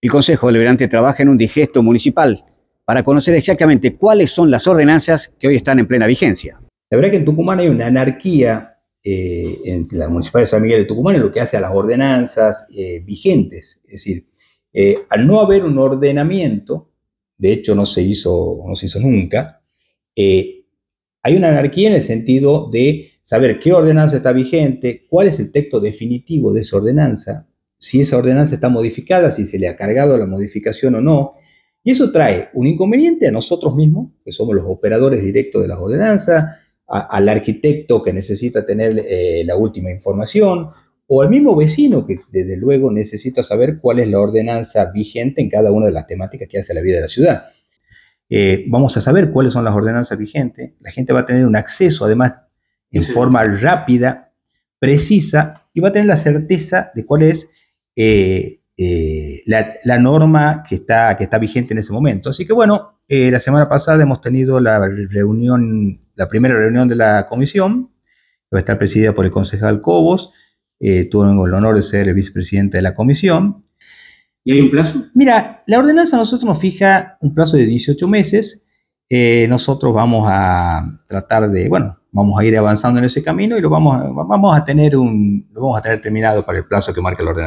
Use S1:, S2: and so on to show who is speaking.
S1: El Consejo Deliberante trabaja en un digesto municipal para conocer exactamente cuáles son las ordenanzas que hoy están en plena vigencia. La verdad que en Tucumán hay una anarquía eh, en la Municipal de San Miguel de Tucumán en lo que hace a las ordenanzas eh, vigentes. Es decir, eh, al no haber un ordenamiento, de hecho no se hizo, no se hizo nunca, hay una anarquía en el sentido de saber qué ordenanza está vigente, cuál es el texto definitivo de esa ordenanza, si esa ordenanza está modificada, si se le ha cargado la modificación o no. Y eso trae un inconveniente a nosotros mismos, que somos los operadores directos de las ordenanzas, al arquitecto que necesita tener eh, la última información, o al mismo vecino que desde luego necesita saber cuál es la ordenanza vigente en cada una de las temáticas que hace la vida de la ciudad. Eh, vamos a saber cuáles son las ordenanzas vigentes, la gente va a tener un acceso además en forma rápida, precisa, y va a tener la certeza de cuál es eh, eh, la, norma que está, que está vigente en ese momento. Así que bueno, eh, la semana pasada hemos tenido la reunión, la primera reunión de la comisión, que va a estar presidida por el concejal Cobos. tuvo el honor de ser el vicepresidente de la comisión. ¿Y hay un plazo? Mira, la ordenanza nosotros nos fija un plazo de 18 meses. nosotros vamos a tratar de, bueno, vamos a ir avanzando en ese camino y lo vamos, vamos a tener un, lo vamos a tener terminado para el plazo que marca la ordenanza.